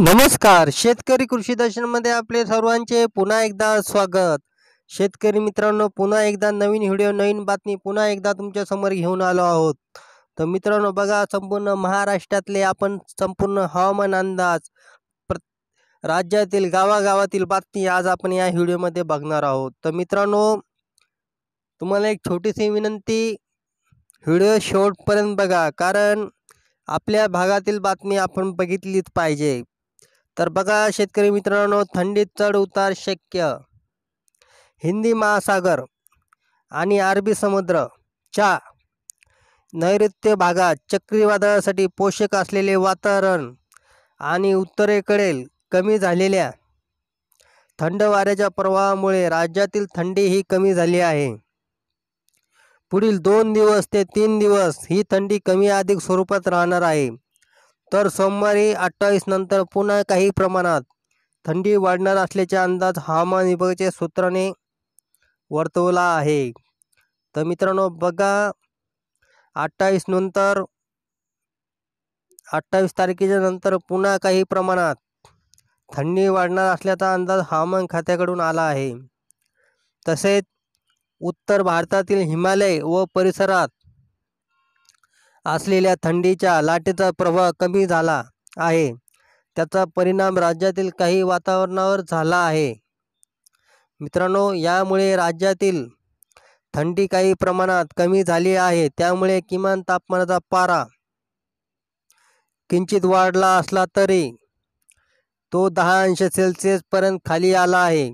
नमस्कार शेतकरी कृषी दर्शनमध्ये आपले सर्वांचे पुन्हा एकदा स्वागत शेतकरी मित्रांनो पुन्हा एकदा नवीन व्हिडिओ नवीन बातमी पुन्हा एकदा तुमच्या समोर घेऊन आलो आहोत तर मित्रांनो बघा संपूर्ण महाराष्ट्रातले आपण संपूर्ण हवामान अंदाज राज्यातील गावागावातील बातमी आज आपण या व्हिडिओमध्ये बघणार आहोत तर मित्रांनो तुम्हाला एक छोटीशी विनंती व्हिडिओ शेवटपर्यंत बघा कारण आपल्या भागातील बातमी आपण बघितलीच पाहिजे तर बघा शेतकरी मित्रांनो थंडीत चढ उतार शक्य हिंदी महासागर आणि अरबी समुद्रच्या नैऋत्य भागात चक्रीवादळासाठी पोषक असलेले वातावरण आणि उत्तरेकडील कमी झालेल्या थंड वाऱ्याच्या प्रवाहामुळे राज्यातील थंडी ही कमी झाली आहे पुढील दोन दिवस ते तीन दिवस ही थंडी कमी अधिक स्वरूपात राहणार आहे तर सोमवारी अठ्ठावीस नंतर पुन्हा काही प्रमाणात थंडी वाढणार असल्याचा अंदाज हवामान विभागाच्या सूत्राने वर्तवला आहे तर मित्रांनो बघा अठ्ठावीस नंतर अठ्ठावीस तारखेच्या नंतर पुन्हा काही प्रमाणात थंडी वाढणार असल्याचा अंदाज हवामान खात्याकडून आला आहे तसेच उत्तर भारतातील हिमालय व परिसरात असलेल्या थंडीच्या लाटेचा प्रभाव कमी झाला आहे त्याचा परिणाम राज्यातील काही वातावरणावर झाला आहे मित्रांनो यामुळे राज्यातील थंडी काही प्रमाणात कमी झाली आहे त्यामुळे किमान तापमानाचा पारा किंचित वाढला असला तरी तो दहा अंश सेल्सिअसपर्यंत खाली आला आहे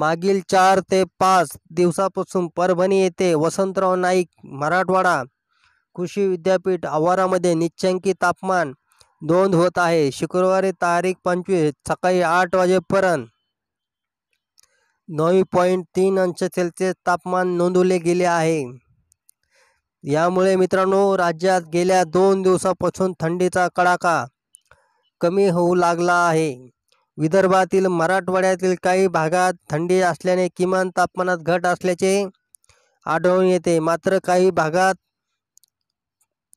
मागील चार ते पाच दिवसापासून परभणी येथे वसंतराव नाईक मराठवाडा कृषी विद्यापीठ आवारामध्ये निचंकी तापमान नोंद होत आहे शुक्रवारी तारीख पंचवीस सकाळी आठ वाजेपर्यंत नऊ पॉईंट तीन अंश सेल्सिअस तापमान नोंदवले गेले आहे यामुळे मित्रांनो राज्यात गेल्या दोन दिवसापासून थंडीचा कडाका कमी होऊ लागला आहे विदर्भातील मराठवाड्यातील काही भागात थंडी असल्याने किमान तापमानात घट असल्याचे आढळून येते मात्र काही भागात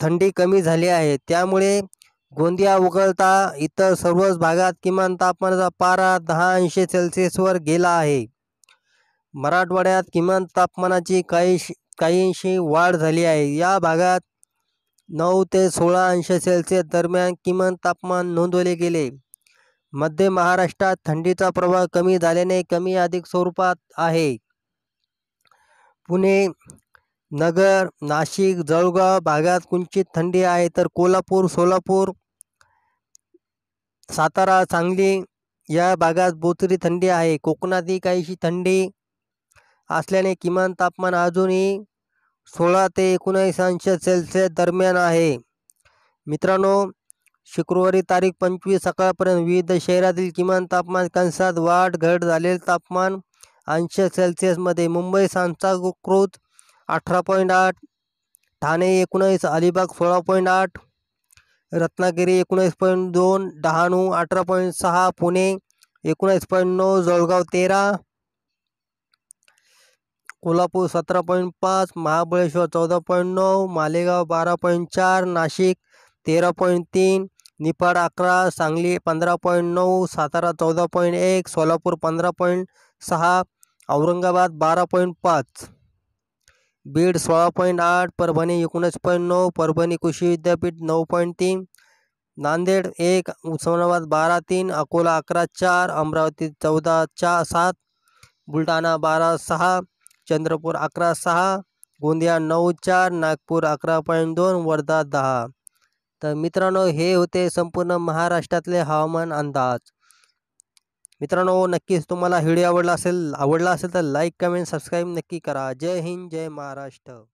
थंडी कमी झाली आहे त्यामुळे गोंदिया वगळता इतर सर्वच भागात किमान तापमानाचा पारा दहा अंश सेल्सिअसवर गेला आहे मराठवाड्यात किमान तापमानाची काही काहींशी वाढ झाली आहे या भागात नऊ ते सोळा अंश सेल्सिअस दरम्यान किमान तापमान नोंदवले गेले मध्य महाराष्ट्रात थंडीचा प्रभाव कमी झाल्याने कमी अधिक स्वरूपात आहे पुणे नगर नाशिक जळगाव भागात कुंचित थंडी आहे तर कोल्हापूर सोलापूर सातारा सांगली या भागात बोचरी थंडी आहे कोकणातही काहीशी थंडी असल्याने किमान तापमान अजूनही सोळा ते एकोणास अंश सेल्सिअस दरम्यान आहे मित्रांनो शुक्रवारी तारीख पंचवीस सकाळपर्यंत विविध शहरातील किमान तापमान कंसात वाढ घट झालेले तापमान अंश सेल्सिअसमध्ये मुंबई संस्थाकृत अठरा पॉईंट आठ ठाणे एकोणीस अलिबाग सोळा पॉईंट आठ रत्नागिरी एकोणीस पॉईंट दोन डहाणू अठरा पॉईंट सहा पुणे एकोणीस पॉईंट नऊ जळगाव तेरा कोल्हापूर सतरा पॉईंट पाच महाबळेश्वर चौदा पॉईंट नऊ मालेगाव बारा पॉईंट चार नाशिक तेरा पॉईंट तीन निफाड अकरा सांगली पंधरा पॉईंट नऊ सातारा चौदा पॉईंट एक सोलापूर पंधरा पॉईंट सहा औरंगाबाद बारा पॉईंट पाच बीड सोळा पॉईंट आठ परभणी एकोणीस पॉईंट नऊ परभणी कृषी विद्यापीठ नऊ पॉईंट तीन नांदेड एक उस्मानाबाद बारा तीन अकोला अकरा चार अमरावती चौदा चार सात बुलढाणा बारा सहा चंद्रपूर अकरा सहा गोंदिया नऊ चार नागपूर अकरा पॉईंट दोन वर्धा दहा तर मित्रांनो हे होते संपूर्ण महाराष्ट्रातले हवामान अंदाज मित्रांनो नक्कीच तुम्हाला व्हिडिओ आवडला असेल आवडला असेल तर लाईक कमेंट सबस्क्राईब नक्की करा जय हिंद जय महाराष्ट्र